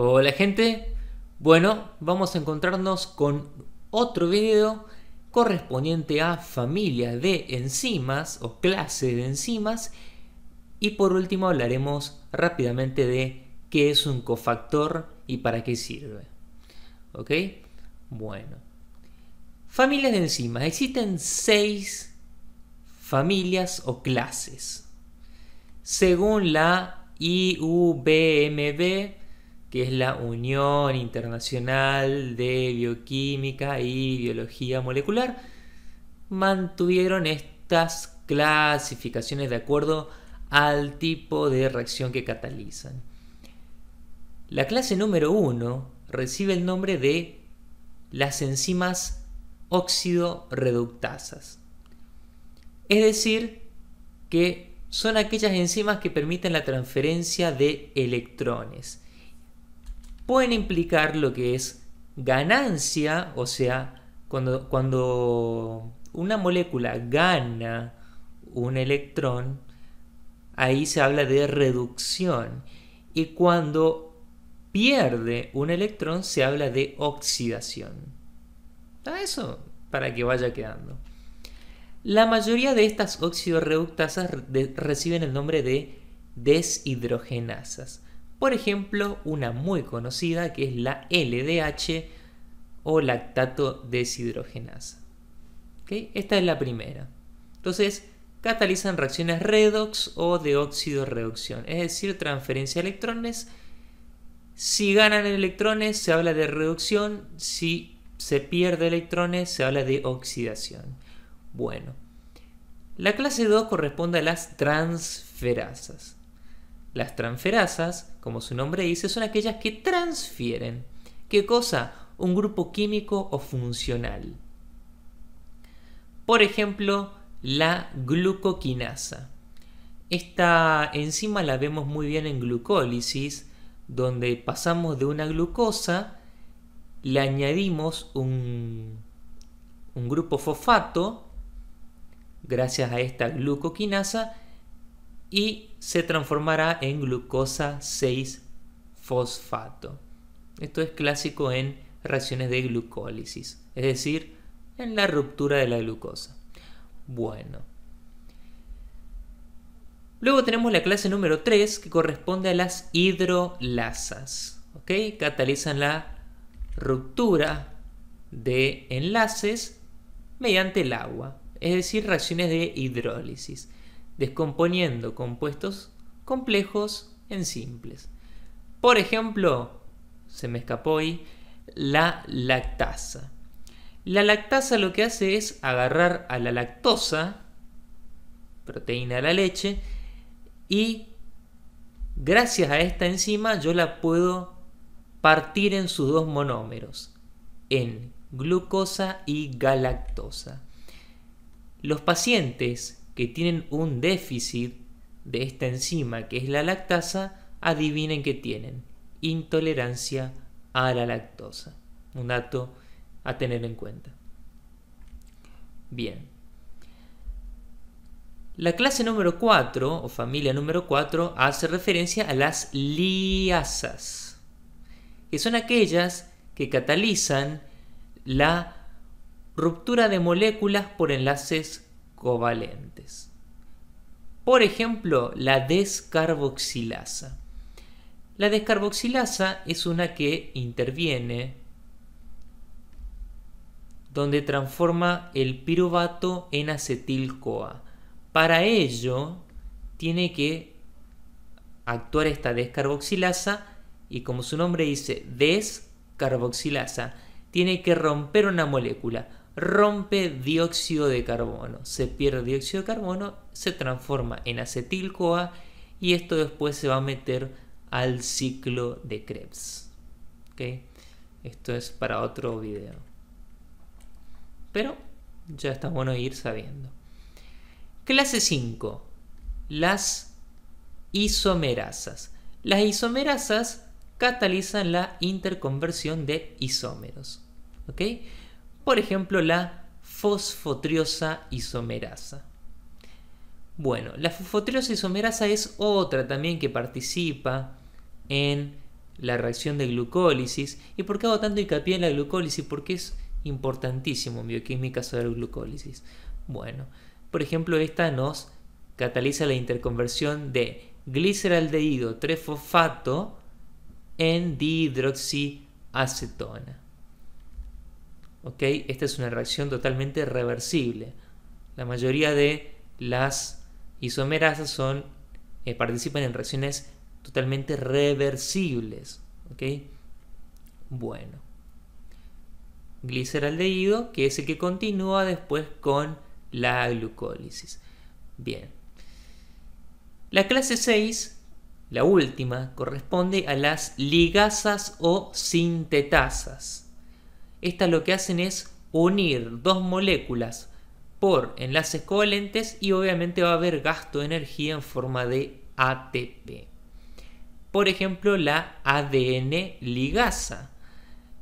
Hola gente, bueno, vamos a encontrarnos con otro video correspondiente a familia de enzimas o clase de enzimas y por último hablaremos rápidamente de qué es un cofactor y para qué sirve. ¿Ok? Bueno. Familias de enzimas. Existen seis familias o clases. Según la IUBMB que es la Unión Internacional de Bioquímica y Biología Molecular, mantuvieron estas clasificaciones de acuerdo al tipo de reacción que catalizan. La clase número 1 recibe el nombre de las enzimas óxido reductasas. Es decir, que son aquellas enzimas que permiten la transferencia de electrones pueden implicar lo que es ganancia, o sea, cuando, cuando una molécula gana un electrón, ahí se habla de reducción. Y cuando pierde un electrón se habla de oxidación. eso? Para que vaya quedando. La mayoría de estas oxidoreductasas reciben el nombre de deshidrogenasas. Por ejemplo, una muy conocida que es la LDH o lactato deshidrogenasa. Esta es la primera. Entonces, catalizan reacciones redox o de óxido-reducción, es decir, transferencia de electrones. Si ganan electrones se habla de reducción, si se pierde electrones se habla de oxidación. Bueno, la clase 2 corresponde a las transferasas. Las transferasas, como su nombre dice, son aquellas que transfieren. ¿Qué cosa? Un grupo químico o funcional. Por ejemplo, la glucoquinasa. Esta enzima la vemos muy bien en glucólisis, donde pasamos de una glucosa, le añadimos un, un grupo fosfato, gracias a esta glucoquinasa, y se transformará en glucosa 6-fosfato. Esto es clásico en reacciones de glucólisis, es decir, en la ruptura de la glucosa. Bueno. Luego tenemos la clase número 3 que corresponde a las hidrolasas. ¿ok? Catalizan la ruptura de enlaces mediante el agua, es decir, reacciones de hidrólisis descomponiendo compuestos complejos en simples. Por ejemplo, se me escapó hoy, la lactasa. La lactasa lo que hace es agarrar a la lactosa, proteína de la leche, y gracias a esta enzima yo la puedo partir en sus dos monómeros, en glucosa y galactosa. Los pacientes que tienen un déficit de esta enzima que es la lactasa, adivinen que tienen intolerancia a la lactosa. Un dato a tener en cuenta. Bien. La clase número 4 o familia número 4 hace referencia a las liasas, que son aquellas que catalizan la ruptura de moléculas por enlaces covalentes. Por ejemplo, la descarboxilasa. La descarboxilasa es una que interviene donde transforma el piruvato en acetil-CoA. Para ello, tiene que actuar esta descarboxilasa y como su nombre dice, descarboxilasa, tiene que romper una molécula rompe dióxido de carbono. Se pierde dióxido de carbono, se transforma en acetil-CoA y esto después se va a meter al ciclo de Krebs. Esto es para otro video. Pero ya está bueno ir sabiendo. Clase 5. Las isomerasas. Las isomerasas catalizan la interconversión de isómeros. ¿Ok? Por ejemplo, la fosfotriosa isomerasa. Bueno, la fosfotriosa isomerasa es otra también que participa en la reacción de glucólisis. ¿Y por qué hago tanto hincapié en la glucólisis? Porque es importantísimo en bioquímica la glucólisis. Bueno, por ejemplo, esta nos cataliza la interconversión de gliceraldehído 3-fosfato en dihidroxiacetona. Esta es una reacción totalmente reversible. La mayoría de las isomerasas son, eh, participan en reacciones totalmente reversibles, ¿ok? Bueno. Gliceraldehído, que es el que continúa después con la glucólisis. Bien. La clase 6, la última, corresponde a las ligasas o sintetasas. Estas lo que hacen es unir dos moléculas por enlaces covalentes y obviamente va a haber gasto de energía en forma de ATP. Por ejemplo, la ADN ligasa.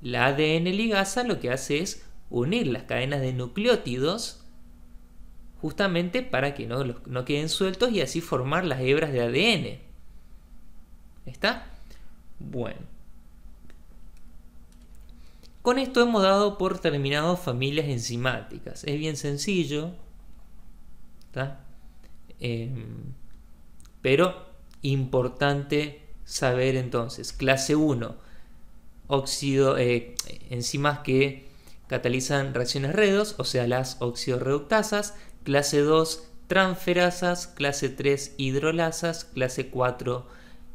La ADN ligasa lo que hace es unir las cadenas de nucleótidos justamente para que no, no queden sueltos y así formar las hebras de ADN. ¿Está? Bueno. Con esto hemos dado por terminado familias enzimáticas. Es bien sencillo, em, pero importante saber entonces. Clase 1, eh, enzimas que catalizan reacciones redos, o sea, las oxidoreductasas. Clase 2, transferasas. Clase 3, hidrolasas. Clase 4,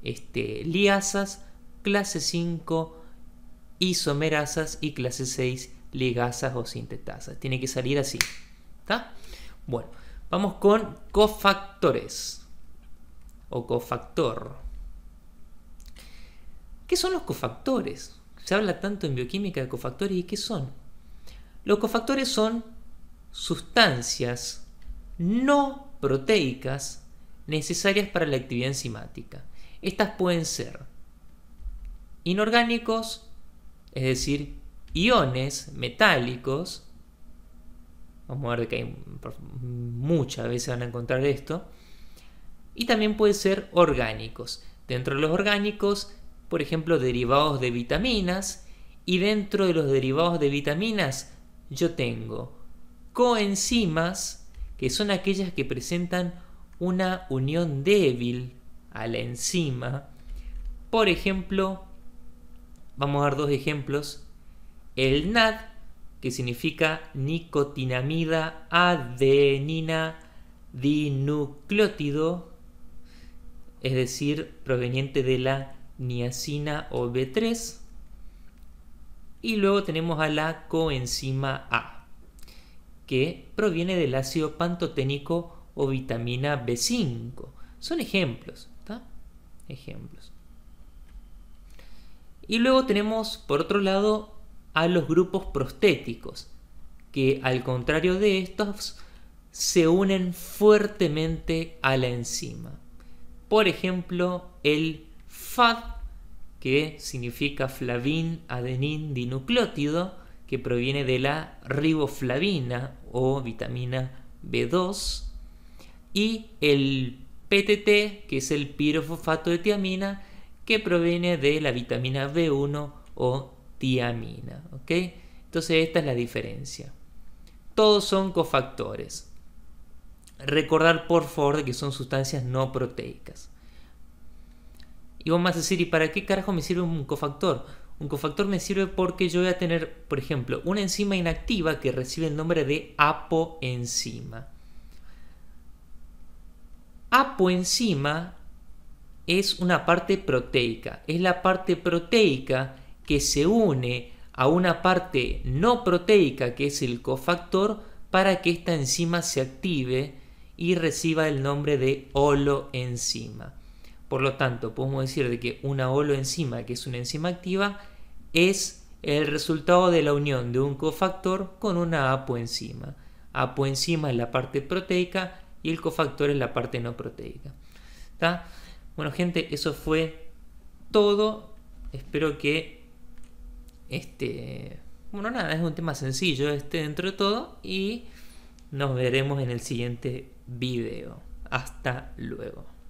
este, liasas. Clase 5, isomerasas y clase 6 ligasas o sintetasas. Tiene que salir así. Bueno, vamos con cofactores o cofactor. ¿Qué son los cofactores? Se habla tanto en bioquímica de cofactores y qué son. Los cofactores son sustancias no proteicas necesarias para la actividad enzimática. Estas pueden ser inorgánicos, es decir, iones metálicos, vamos a ver que hay, muchas veces van a encontrar esto, y también pueden ser orgánicos. Dentro de los orgánicos, por ejemplo, derivados de vitaminas, y dentro de los derivados de vitaminas yo tengo coenzimas, que son aquellas que presentan una unión débil a la enzima, por ejemplo, vamos a dar dos ejemplos. El NAD, que significa nicotinamida adenina dinucleótido, es decir, proveniente de la niacina o B3. Y luego tenemos a la coenzima A, que proviene del ácido pantoténico o vitamina B5. Son ejemplos, ¿está? Ejemplos. Y luego tenemos, por otro lado, a los grupos prostéticos, que al contrario de estos, se unen fuertemente a la enzima. Por ejemplo, el FAD, que significa flavin adenin dinucleótido, que proviene de la riboflavina o vitamina B2, y el PTT, que es el pirofosfato de tiamina, que proviene de la vitamina B1 o tiamina. ¿ok? Entonces esta es la diferencia. Todos son cofactores. Recordar por favor que son sustancias no proteicas. Y vamos a decir, ¿y para qué carajo me sirve un cofactor? Un cofactor me sirve porque yo voy a tener, por ejemplo, una enzima inactiva que recibe el nombre de apoenzima. Apoenzima es una parte proteica. Es la parte proteica que se une a una parte no proteica que es el cofactor para que esta enzima se active y reciba el nombre de holoenzima. Por lo tanto, podemos decir de que una holoenzima, que es una enzima activa, es el resultado de la unión de un cofactor con una apoenzima. Apoenzima es la parte proteica y el cofactor es la parte no proteica. Bueno, gente, eso fue todo. Espero que este. Bueno, nada, es un tema sencillo este dentro de todo. Y nos veremos en el siguiente video. Hasta luego.